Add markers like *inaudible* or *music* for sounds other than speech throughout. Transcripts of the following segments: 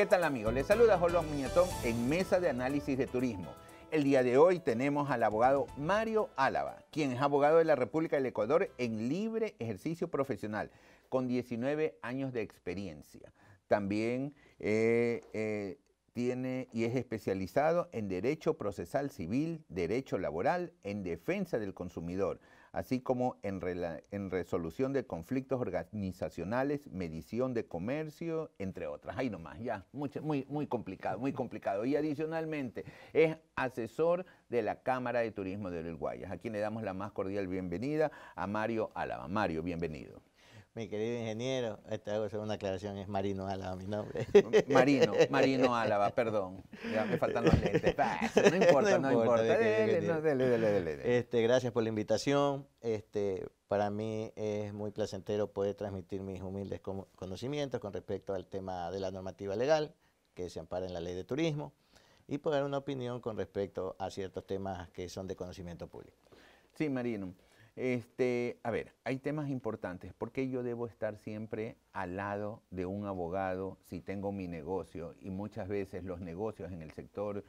¿Qué tal amigos? Les saluda Jolo Muñatón en Mesa de Análisis de Turismo. El día de hoy tenemos al abogado Mario Álava, quien es abogado de la República del Ecuador en libre ejercicio profesional, con 19 años de experiencia. También eh, eh, tiene y es especializado en Derecho Procesal Civil, Derecho Laboral, en Defensa del Consumidor, así como en, resolución de conflictos organizacionales, medición de comercio, entre otras. Ahí nomás, ya, muy, muy complicado, muy complicado. Y adicionalmente es asesor de la Cámara de Turismo de Uruguay, a quien le damos la más cordial bienvenida a Mario Álava. Mario, bienvenido. Mi querido ingeniero, esta una aclaración, es Marino Álava mi nombre. Marino, Marino Álava, perdón. Ya me faltan los lentes. *laughs* no importa, no, importa. este, gracias por la invitación. Este, para mí es muy placentero poder transmitir mis humildes conocimientos con respecto al tema de la normativa legal que se ampara en la ley de turismo y poder dar una opinión con respecto a ciertos temas que son de conocimiento público. Sí, Marino. Este, a ver, hay temas importantes. porque yo debo estar siempre al lado de un abogado si tengo mi negocio? Y muchas veces los negocios en el sector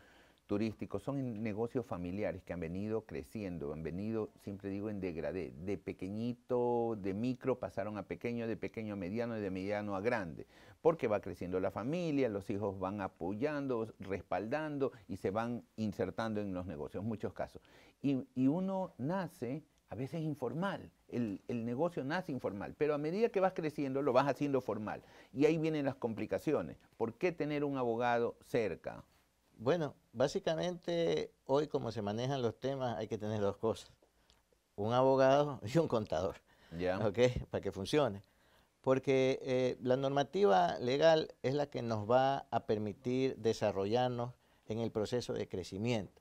turístico son negocios familiares que han venido creciendo, han venido, siempre digo, en degradé. De pequeñito, de micro, pasaron a pequeño, de pequeño a mediano y de mediano a grande. Porque va creciendo la familia, los hijos van apoyando, respaldando y se van insertando en los negocios, en muchos casos. y uno nace a veces informal. El, negocio nace informal, pero a medida que vas creciendo lo vas haciendo formal. Y ahí vienen las complicaciones. ¿Por qué tener un abogado cerca? Bueno, básicamente hoy como se manejan los temas hay que tener dos cosas. Un abogado y un contador. Ya. ¿Ok? Para que funcione. Porque eh, la normativa legal es la que nos va a permitir desarrollarnos en el proceso de crecimiento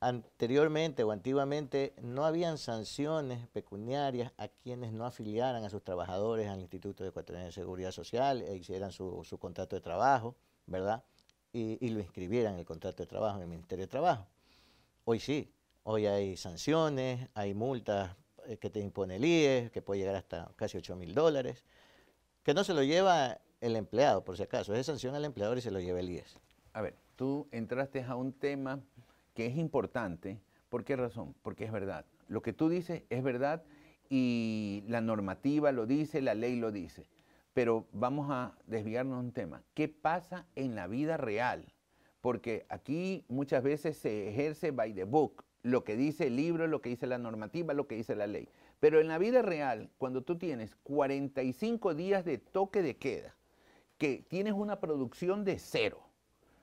anteriormente o antiguamente no habían sanciones pecuniarias a quienes no afiliaran a sus trabajadores al Instituto de Ecuatoriano de Seguridad Social e hicieran su, contrato de trabajo, ¿verdad? Y, lo inscribieran en el contrato de trabajo en el Ministerio de Trabajo. Hoy sí, hoy hay sanciones, hay multas eh, que te impone el IES, que puede llegar hasta casi 8 mil dólares, que no se lo lleva el empleado, por si acaso, es sanción al empleador y se lo lleva el IES. A ver, tú entraste a un tema que es importante. ¿Por qué razón? Porque es verdad. Lo que tú dices es verdad y la normativa lo dice, la ley lo dice. Pero vamos a desviarnos de un tema. ¿Qué pasa en la vida real? Porque aquí muchas veces se ejerce by the book, lo que dice el libro, lo que dice la normativa, lo que dice la ley. Pero en la vida real, cuando tú tienes 45 días de toque de queda, que tienes una producción de cero,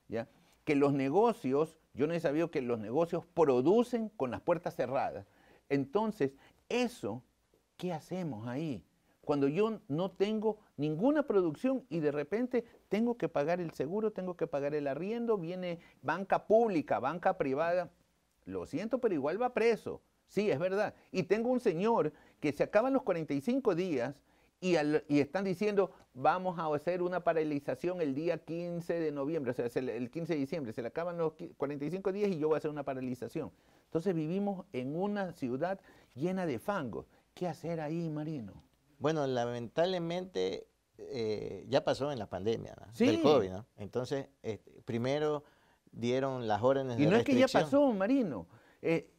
¿ya? que los negocios yo no he sabido que los negocios producen con las puertas cerradas. Entonces, eso, ¿qué hacemos ahí? Cuando yo no tengo ninguna producción y de repente tengo que pagar el seguro, tengo que pagar el arriendo, viene banca pública, banca privada, lo siento, pero igual va preso. Sí, es verdad. Y tengo un señor que se acaban los 45 días y, están diciendo, vamos a hacer una paralización el día 15 de noviembre, o sea, el 15 de diciembre, se le acaban los 45 días y yo voy a hacer una paralización. Entonces vivimos en una ciudad llena de fango. ¿Qué hacer ahí, Marino? Bueno, lamentablemente eh, ya pasó en la pandemia ¿no? sí. del COVID, ¿no? Entonces, este, primero dieron las órdenes de y no es que ya pasó, Marino. Eh,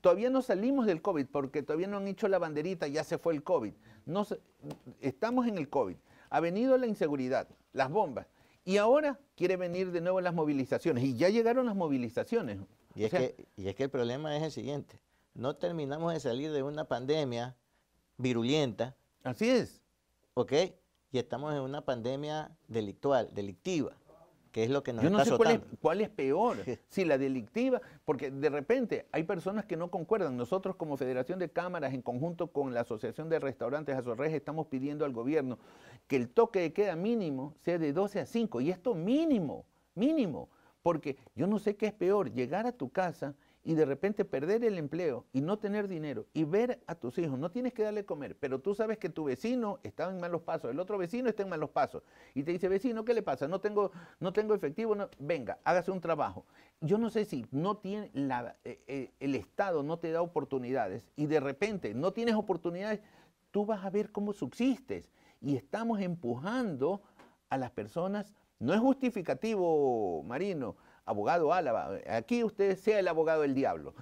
todavía no salimos del COVID porque todavía no han hecho la banderita, ya se fue el COVID. No estamos en el COVID, ha venido la inseguridad, las bombas, y ahora quiere venir de nuevo las movilizaciones, y ya llegaron las movilizaciones. Y, es, que, y es que el problema es el siguiente, no terminamos de salir de una pandemia virulenta. Así es. ¿Ok? Y estamos en una pandemia delictual, delictiva qué es lo que nos Yo no sé cuál es, peor, *laughs* si la delictiva, porque de repente hay personas que no concuerdan. Nosotros como Federación de Cámaras, en conjunto con la Asociación de Restaurantes Azorrej, estamos pidiendo al gobierno que el toque de queda mínimo sea de 12 a 5, y esto mínimo, mínimo, porque yo no sé qué es peor, llegar a tu casa y de repente perder el empleo y no tener dinero y ver a tus hijos, no tienes que darle comer, pero tú sabes que tu vecino está en malos pasos, el otro vecino está en malos pasos y te dice, vecino, ¿qué le pasa? No tengo, no tengo efectivo, no. venga, hágase un trabajo. Yo no sé si no tiene eh, eh, el Estado no te da oportunidades y de repente no tienes oportunidades, tú vas a ver cómo subsistes y estamos empujando a las personas, no es justificativo, Marino, abogado Álava, aquí usted sea el abogado del diablo.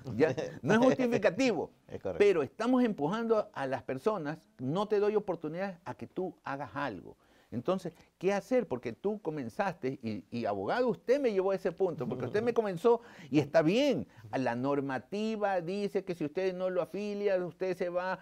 no es justificativo, *laughs* pero estamos empujando a las personas, no te doy oportunidad a que tú hagas algo. Entonces, ¿qué hacer? Porque tú comenzaste y, y, abogado, usted me llevó a ese punto, porque usted me comenzó y está bien. La normativa dice que si usted no lo afilia, usted se va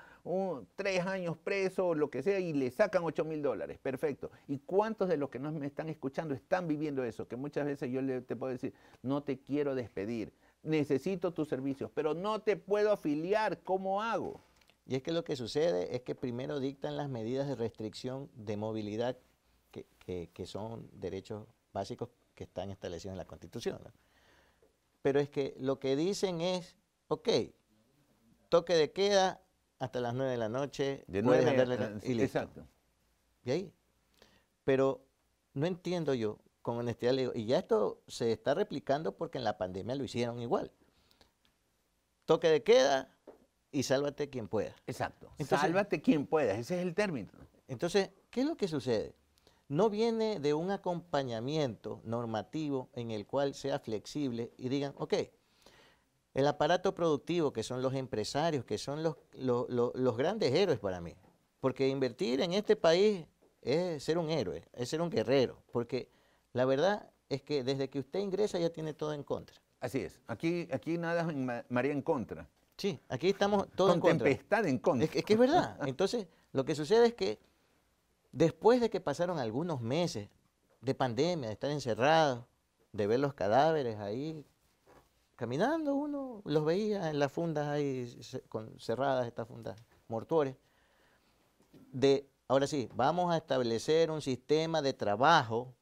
tres años preso o lo que sea y le sacan 8 mil dólares. Perfecto. ¿Y cuántos de los que no me están escuchando están viviendo eso? Que muchas veces yo le, te puedo decir, no te quiero despedir, necesito tus servicios, pero no te puedo afiliar, ¿cómo hago? Y es que lo que sucede es que primero dictan las medidas de restricción de movilidad, que, son derechos básicos que están establecidos en la Constitución. Pero es que lo que dicen es, ok, toque de queda hasta las 9 de la noche. De puedes de la Exacto. Y ahí. Pero no entiendo yo, con honestidad le digo, y ya esto se está replicando porque en la pandemia lo hicieron igual. Toque de queda y sálvate quien pueda. Exacto. sálvate quien pueda, ese es el término. Entonces, ¿qué es lo que sucede? No viene de un acompañamiento normativo en el cual sea flexible y digan, ok, el aparato productivo, que son los empresarios, que son los, los, grandes héroes para mí. Porque invertir en este país es ser un héroe, es ser un guerrero. Porque la verdad es que desde que usted ingresa ya tiene todo en contra. Así es. Aquí, aquí nada María en contra. Sí, aquí estamos todo en contra. tempestad en contra. es que es verdad. Entonces, lo que sucede es que después de que pasaron algunos meses de pandemia, de estar encerrados, de ver los cadáveres ahí caminando uno los veía en las fundas ahí con, cerradas, estas fundas mortuorias. De, ahora sí, vamos a establecer un sistema de trabajo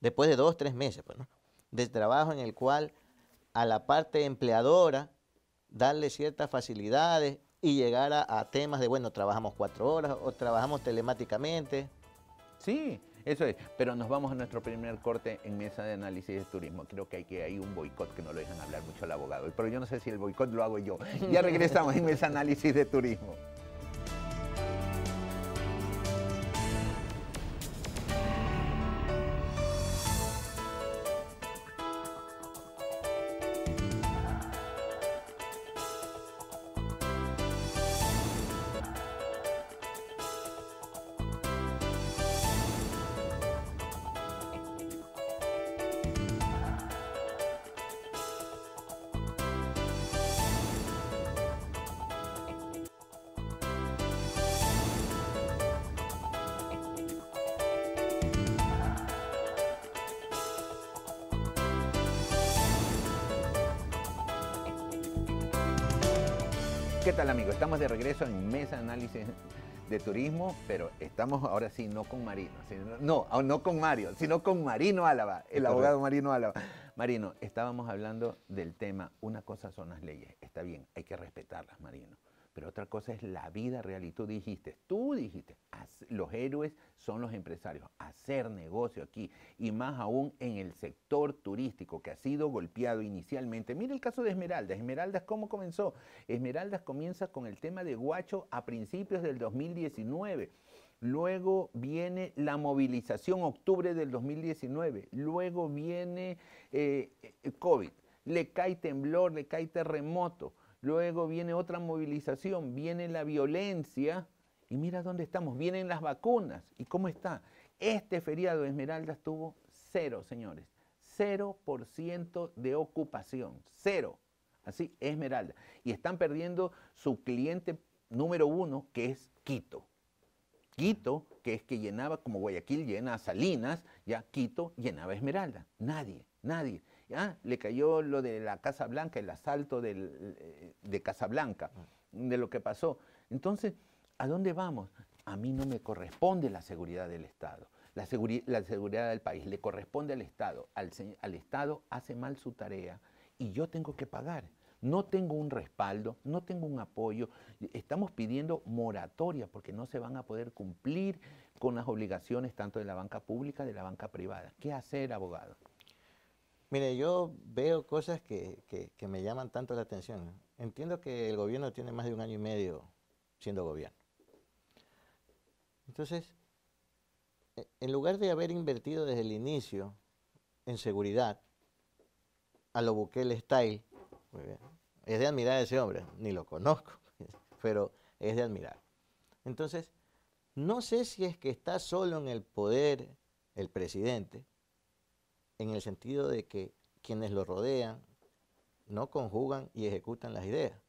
después de dos, tres meses, pues, de trabajo en el cual a la parte empleadora darle ciertas facilidades y llegar a, a temas de, bueno, trabajamos cuatro horas o trabajamos telemáticamente. Sí, eso es, pero nos vamos a nuestro primer corte en mesa de análisis de turismo. Creo que hay, que hay un boicot que no lo dejan hablar mucho el abogado, pero yo no sé si el boicot lo hago yo. Ya regresamos en mesa análisis de turismo. ¿Qué tal amigo, Estamos de regreso en Mesa Análisis de Turismo, pero estamos ahora sí no con Marino, no, ah, no con Mario, sino con Marino Álava, el abogado Marino Álava. Marino, estábamos hablando del tema, una cosa son las leyes, está bien, hay que respetarlas, Marino pero otra cosa es la vida real. Y tú dijiste, tú dijiste, los héroes son los empresarios, hacer negocio aquí, y más aún en el sector turístico que ha sido golpeado inicialmente. Mira el caso de Esmeraldas. Esmeraldas, ¿cómo comenzó? Esmeraldas comienza con el tema de Guacho a principios del 2019. Luego viene la movilización octubre del 2019. Luego viene eh, eh, COVID. Le cae temblor, le cae terremoto luego viene otra movilización, viene la violencia y mira dónde estamos, vienen las vacunas y cómo está. Este feriado de Esmeraldas tuvo cero, señores, ciento de ocupación, cero. Así, Esmeralda. Y están perdiendo su cliente número uno, que es Quito. Quito, que es que llenaba, como Guayaquil llena Salinas, ya Quito llenaba Esmeralda. Nadie, nadie. Le cayó lo de la Casa Blanca, el asalto eh, de Casa Blanca, de lo que pasó. Entonces, ¿a dónde vamos? A mí no me corresponde la seguridad del Estado, la, seguridad del país, le corresponde al Estado. Al, Estado hace mal su tarea y yo tengo que pagar no tengo un respaldo, no tengo un apoyo. Estamos pidiendo moratoria porque no se van a poder cumplir con las obligaciones tanto de la banca pública, de la banca privada. ¿Qué hacer, abogado? Mire, yo veo cosas que, me llaman tanto la atención. Entiendo que el gobierno tiene más de un año y medio siendo gobierno. Entonces, e, en lugar de haber invertido desde el inicio en seguridad, a lo Bukele Style, es de admirar a ese hombre, ni lo conozco, *laughs* pero es de admirar. Entonces, no sé si es que está solo en el poder el presidente, en el sentido de que quienes lo rodean no conjugan y ejecutan las ideas.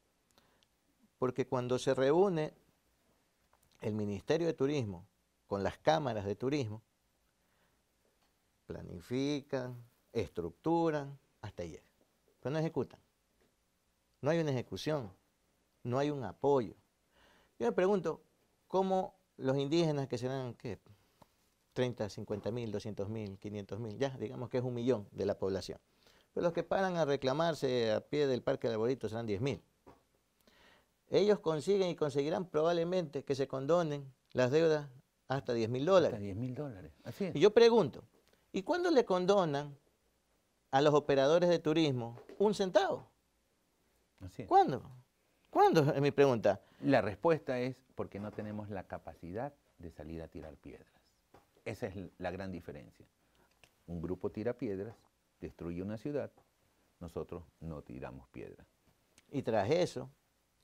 Porque cuando se reúne el Ministerio de Turismo con las cámaras de turismo, planifican, estructuran, hasta es. pero no ejecutan. No hay una ejecución, no hay un apoyo. Yo me pregunto, ¿cómo los indígenas que serán, qué, 30, 50 mil, 200 mil, 500 mil, ya, digamos que es un millón de la población. Pero los que paran a reclamarse a pie del Parque de Arbolitos serán 10 mil. Ellos consiguen y conseguirán probablemente que se condonen las deudas hasta 10 mil dólares. Hasta 10 mil dólares, así Y yo pregunto, ¿y cuándo le condonan a los operadores de turismo un centavo? Así ¿Cuándo? ¿Cuándo? Es mi pregunta. La respuesta es porque no tenemos la capacidad de salir a tirar piedras. Esa es la gran diferencia. Un grupo tira piedras, destruye una ciudad, nosotros no tiramos piedras. Y tras eso,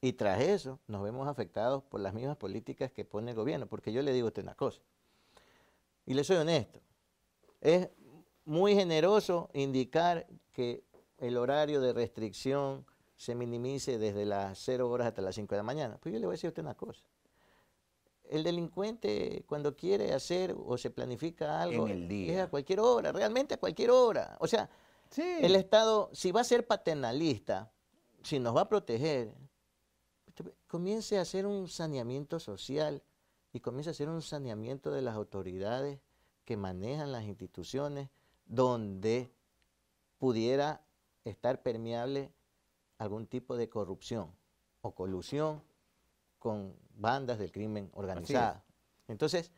y tras eso, nos vemos afectados por las mismas políticas que pone el gobierno, porque yo le digo a usted una cosa, y le soy honesto, es muy generoso indicar que el horario de restricción se minimice desde las 0 horas hasta las 5 de la mañana. Pues yo le voy a decir a usted una cosa el delincuente cuando quiere hacer o se planifica algo es a cualquier hora, realmente a cualquier hora. O sea, el Estado, si va a ser paternalista, si nos va a proteger, comience a hacer un saneamiento social y comience a hacer un saneamiento de las autoridades que manejan las instituciones donde pudiera estar permeable algún tipo de corrupción o colusión con bandas del crimen organizado. Entonces,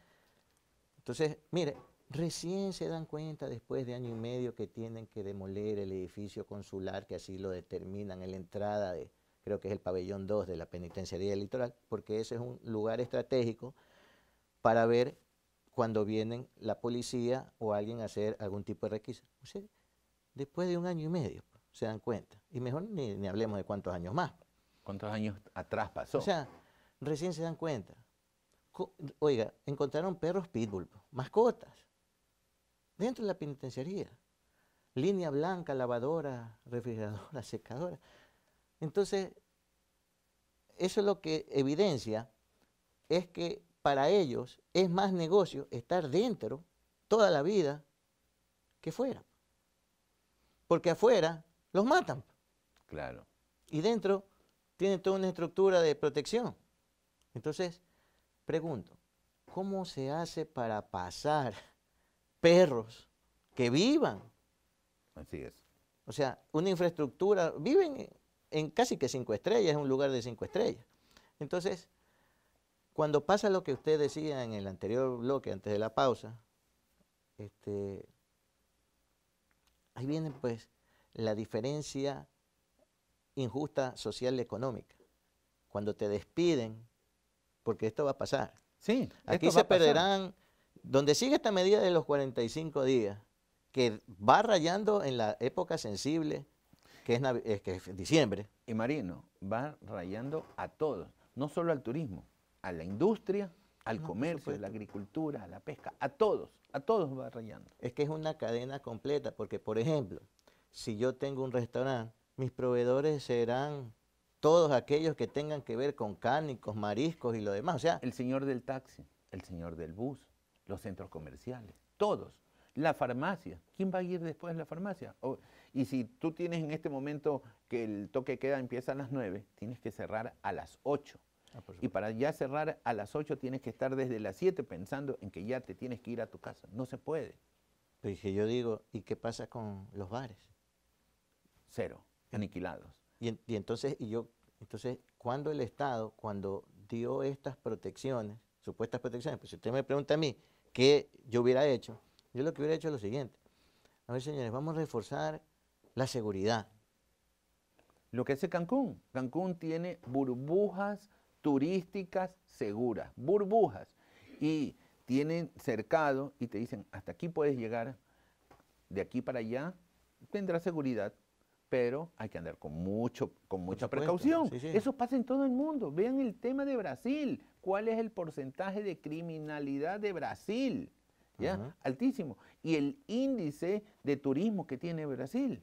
entonces, mire, recién se dan cuenta después de año y medio que tienen que demoler el edificio consular, que así lo determinan en la entrada de, creo que es el pabellón 2 de la penitenciaría del litoral, porque ese es un lugar estratégico para ver cuando vienen la policía o alguien a hacer algún tipo de requisito O sea, después de un año y medio se dan cuenta. Y mejor ni, ni hablemos de cuántos años más. ¿Cuántos años atrás pasó? O sea, recién se dan cuenta. Oiga, encontraron perros pitbull, mascotas, dentro de la penitenciaría. Línea blanca, lavadora, refrigeradora, *laughs* secadora. Entonces, eso es lo que evidencia es que para ellos es más negocio estar dentro toda la vida que fuera. Porque afuera los matan. Claro. Y dentro tienen toda una estructura de protección. Entonces, pregunto, ¿cómo se hace para pasar *laughs* perros que vivan? Así es. O sea, una infraestructura, viven en casi que cinco estrellas, es un lugar de cinco estrellas. Entonces, cuando pasa lo que usted decía en el anterior bloque, antes de la pausa, este, ahí viene pues la diferencia injusta social y económica. Cuando te despiden porque esto va a pasar. Sí. Aquí se perderán, donde sigue esta medida de los 45 días, que va rayando en la época sensible, que es, que diciembre. Y Marino, va rayando a todos, no solo al turismo, a la industria, al comercio, a la agricultura, a la pesca, a todos, a todos va rayando. Es que es una cadena completa, porque por ejemplo, si yo tengo un restaurante, mis proveedores serán todos aquellos que tengan que ver con cánicos, mariscos y lo demás. O sea, el señor del taxi, el señor del bus, los centros comerciales, todos. La farmacia, ¿quién va a ir después a la farmacia? y si tú tienes en este momento que el toque queda empieza a las 9, tienes que cerrar a las 8. Ah, y para ya cerrar a las 8 tienes que estar desde las 7 pensando en que ya te tienes que ir a tu casa. No se puede. Pero pues yo digo, ¿y qué pasa con los bares? Cero, aniquilados. Y, entonces, y yo, entonces, cuando el Estado, cuando dio estas protecciones, supuestas protecciones, pues si usted me pregunta a mí qué yo hubiera hecho, yo lo que hubiera hecho es lo siguiente. A ver, señores, vamos a reforzar la seguridad. Lo que hace Cancún. Cancún tiene burbujas turísticas seguras, burbujas. Y tienen cercado y te dicen, hasta aquí puedes llegar, de aquí para allá tendrás seguridad, pero hay que andar con, mucho, con mucha precaución. Eso pasa en todo el mundo. Vean el tema de Brasil. ¿Cuál es el porcentaje de criminalidad de Brasil? ¿Ya? Altísimo. Y el índice de turismo que tiene Brasil.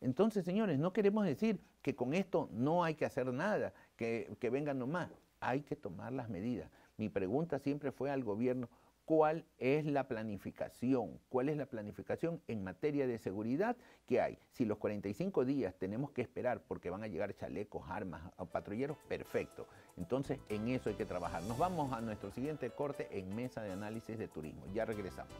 Entonces, señores, no queremos decir que con esto no hay que hacer nada, que, que vengan nomás. Hay que tomar las medidas. Mi pregunta siempre fue al gobierno, cuál es la planificación, cuál es la planificación en materia de seguridad que hay. Si los 45 días tenemos que esperar porque van a llegar chalecos, armas, patrulleros, perfecto. Entonces en eso hay que trabajar. Nos vamos a nuestro siguiente corte en mesa de análisis de turismo. Ya regresamos.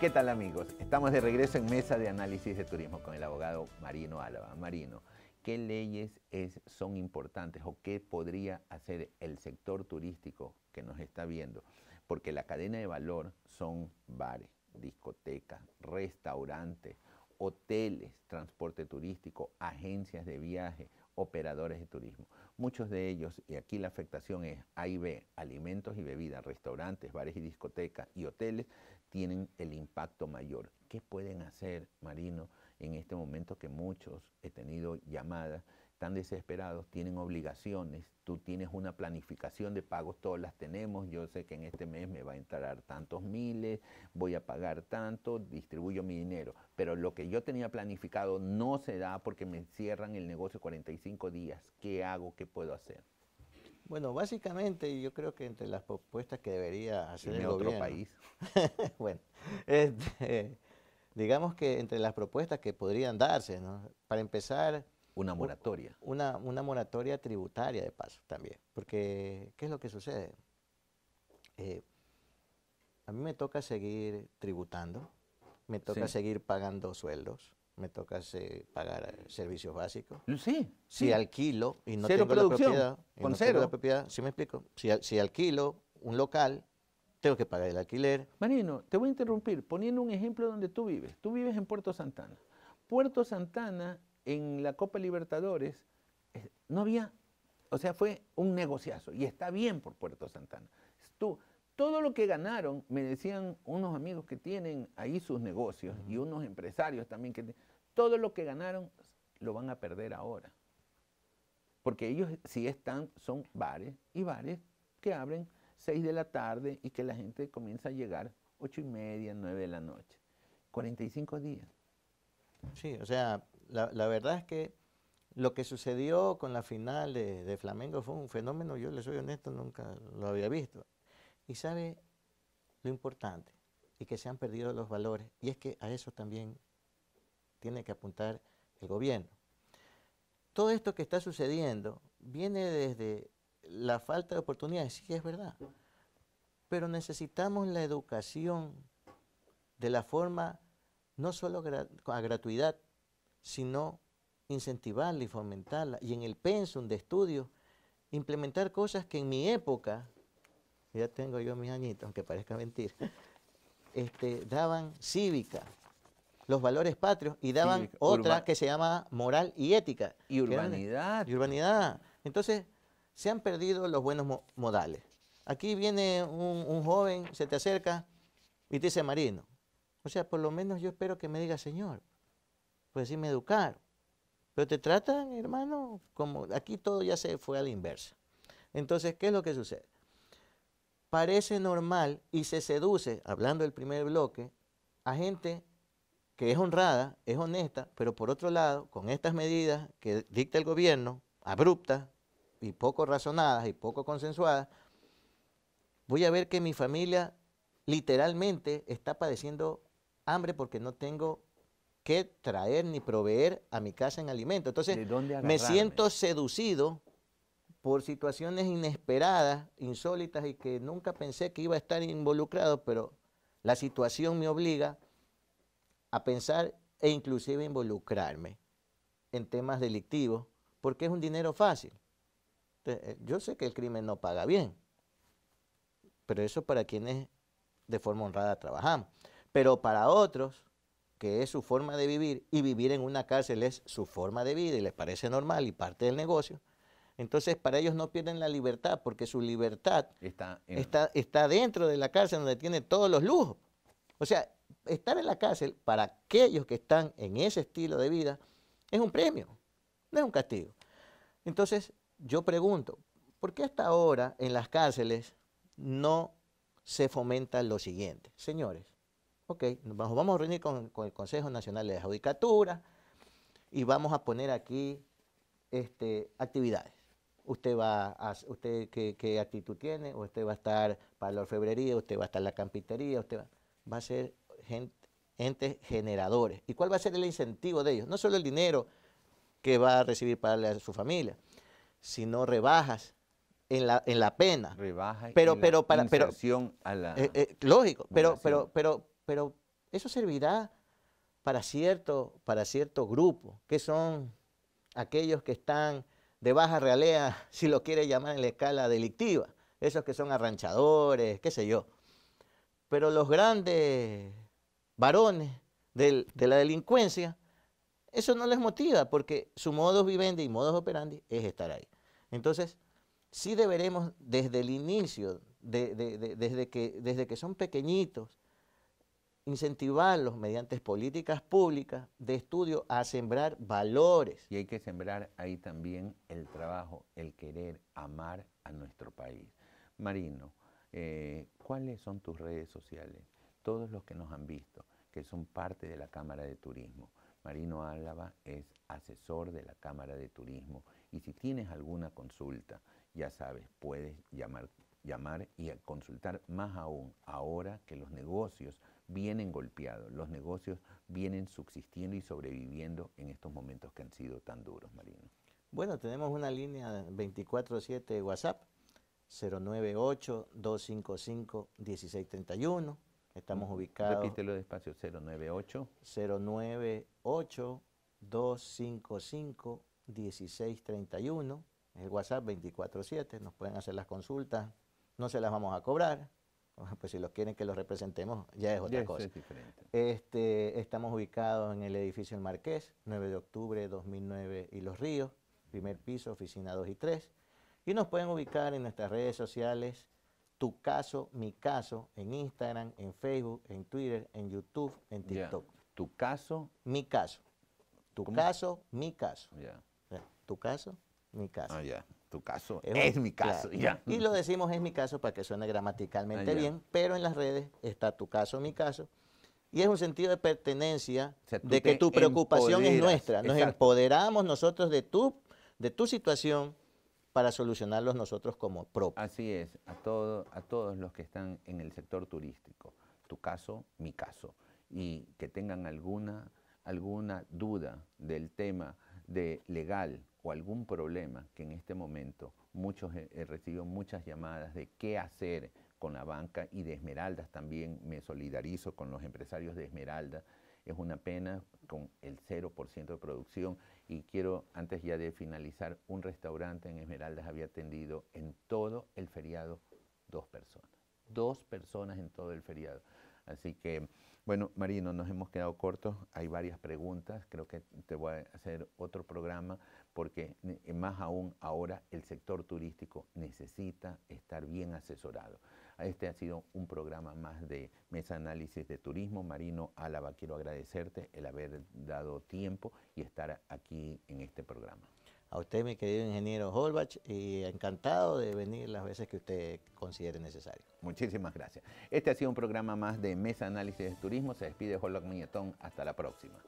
¿Qué tal amigos? Estamos de regreso en Mesa de Análisis de Turismo con el abogado Marino Álava. Marino, ¿qué leyes son importantes o qué podría hacer el sector turístico que nos está viendo? Porque la cadena de valor son bares, discotecas, restaurantes, hoteles, transporte turístico, agencias de viaje, operadores de turismo. Muchos de ellos, y aquí la afectación es A y alimentos y bebidas, restaurantes, bares y discotecas y hoteles, tienen el impacto mayor. ¿Qué pueden hacer, Marino, en este momento que muchos he tenido llamadas, están desesperados, tienen obligaciones, tú tienes una planificación de pagos, todas las tenemos, yo sé que en este mes me va a entrar tantos miles, voy a pagar tanto, distribuyo mi dinero, pero lo que yo tenía planificado no se da porque me cierran el negocio 45 días. ¿Qué hago? ¿Qué puedo hacer? Bueno, básicamente yo creo que entre las propuestas que debería hacer el otro país. *laughs* bueno, este, digamos que entre las propuestas que podrían darse, ¿no? Para empezar... Una moratoria. Una, moratoria tributaria de paso también, porque ¿qué es lo que sucede? Eh, a mí me toca seguir tributando, me toca seguir pagando sueldos, me tocase pagar servicios básicos. Sí. Si alquilo y no tengo la propiedad, propiedad, me explico? Si, alquilo un local, tengo que pagar el alquiler. Marino, te voy a interrumpir poniendo un ejemplo donde tú vives. Tú vives en Puerto Santana. Puerto Santana en la Copa Libertadores eh, no había, o sea, fue un negociazo y está bien por Puerto Santana. Tú, todo lo que ganaron, me decían unos amigos que tienen ahí sus negocios y unos empresarios también que todo lo que ganaron lo van a perder ahora. Porque ellos sí si están, son bares y bares que abren 6 de la tarde y que la gente comienza a llegar 8 y media, 9 de la noche. 45 días. Sí, o sea, la, verdad es que lo que sucedió con la final de, de Flamengo fue un fenómeno, yo le soy honesto, nunca lo había visto. Y sabe lo importante y que se han perdido los valores. Y es que a eso también tiene que apuntar el gobierno. Todo esto que está sucediendo viene desde la falta de oportunidades, sí es verdad, pero necesitamos la educación de la forma no solo a gratuidad, sino incentivarla y fomentarla, y en el pensum de estudios, implementar cosas que en mi época ya tengo yo mis añitos, aunque parezca mentir, este, daban cívica, los valores patrios, y daban otra que se llama moral y ética. Y urbanidad. y urbanidad. Entonces, se han perdido los buenos modales. Aquí viene un, joven, se te acerca y te dice marino. O sea, por lo menos yo espero que me diga señor, pues sí, me educar. Pero te tratan, hermano, como aquí todo ya se fue a la inversa. Entonces, ¿qué es lo que sucede? parece normal y se seduce, hablando del primer bloque, a gente que es honrada, es honesta, pero por otro lado, con estas medidas que dicta el gobierno, abruptas y poco razonadas y poco consensuadas, voy a ver que mi familia literalmente está padeciendo hambre porque no tengo que traer ni proveer a mi casa en alimento. Entonces, me siento seducido por situaciones inesperadas, insólitas y que nunca pensé que iba a estar involucrado, pero la situación me obliga a pensar e inclusive involucrarme en temas delictivos, porque es un dinero fácil. Eh, yo sé que el crimen no paga bien, pero eso para quienes de forma honrada trabajamos. Pero para otros, que es su forma de vivir, y vivir en una cárcel es su forma de vida y les parece normal y parte del negocio, entonces, para ellos no pierden la libertad, porque su libertad está, está, dentro de la cárcel donde tiene todos los lujos. O sea, estar en la cárcel para aquellos que están en ese estilo de vida es un premio, no es un castigo. Entonces, yo pregunto, ¿por qué hasta ahora en las cárceles no se fomenta lo siguiente? Señores, ok, nos vamos a reunir con, el Consejo Nacional de Judicatura y vamos a poner aquí este, actividades usted va a, usted qué, actitud tiene, usted va a estar para la orfebrería, usted va a estar en la campitería, usted va, va a ser gente, entes generadores. ¿Y cuál va a ser el incentivo de ellos? No solo el dinero que va a recibir para su familia, sino rebajas en la, en la pena. Rebajas pero, pero, para, pero, a eh, eh, lógico, pero, pero, pero, pero eso servirá para cierto, para cierto grupo, que son aquellos que están de baja realea, *laughs* si lo quiere llamar en la escala delictiva, esos que son arranchadores, qué sé yo. Pero los grandes varones de la delincuencia, eso no les motiva porque su modo vivendi y modo operandi es estar ahí. Entonces, sí deberemos desde el inicio, desde, que, desde que son pequeñitos, incentivarlos mediante políticas públicas de estudio a sembrar valores. Y hay que sembrar ahí también el trabajo, el querer, amar a nuestro país. Marino, eh, ¿cuáles son tus redes sociales? Todos los que nos han visto, que son parte de la Cámara de Turismo. Marino Álava es asesor de la Cámara de Turismo y si tienes alguna consulta, ya sabes, puedes llamar, llamar y consultar más aún ahora que los negocios vienen golpeados, los negocios vienen subsistiendo y sobreviviendo en estos momentos que han sido tan duros, Marino. Bueno, tenemos una línea 24-7 de WhatsApp, 098-255-1631. Estamos mm, ubicados. Repítelo despacio, 098. 098 255 1631. Es el WhatsApp 24-7. Nos pueden hacer las consultas. No se las vamos a cobrar. *laughs* pues si los quieren que los representemos, ya es otra cosa. este, estamos ubicados en el edificio El Marqués, 9 de octubre de 2009 y Los Ríos, primer piso, oficina 2 y 3. Y nos pueden ubicar en nuestras redes sociales, Tu Caso, Mi Caso, en Instagram, en Facebook, en Twitter, en YouTube, en TikTok. Tu Caso. Mi Caso. Tu Caso, Mi Caso. Tu Caso, Mi Caso. Ah, tu caso. Es, mi caso. Ya. Y lo decimos es mi caso para que suene gramaticalmente bien, pero en las redes está tu caso, mi caso. Y es un sentido de pertenencia, de que tu preocupación es nuestra. Nos empoderamos nosotros de tu, de tu situación para solucionarlos nosotros como propios. Así es, a, todo, a todos los que están en el sector turístico, tu caso, mi caso, y que tengan alguna, alguna duda del tema de legal, o algún problema que en este momento muchos eh, recibió muchas llamadas de qué hacer con la banca y de Esmeraldas también me solidarizo con los empresarios de Esmeraldas. Es una pena con el 0% de producción y quiero, antes ya de finalizar, un restaurante en Esmeraldas había atendido en todo el feriado dos personas. Dos personas en todo el feriado. Así que, bueno, Marino, nos hemos quedado cortos. Hay varias preguntas. Creo que te voy a hacer otro programa porque eh, más aún ahora el sector turístico necesita estar bien asesorado. Este ha sido un programa más de Mesa Análisis de Turismo. Marino Álava, quiero agradecerte el haber dado tiempo y estar aquí en este programa. A usted, mi querido ingeniero Holbach, y encantado de venir las veces que usted considere necesario. Muchísimas gracias. Este ha sido un programa más de Mesa Análisis de Turismo. Se despide Holbach Muñetón. Hasta la próxima.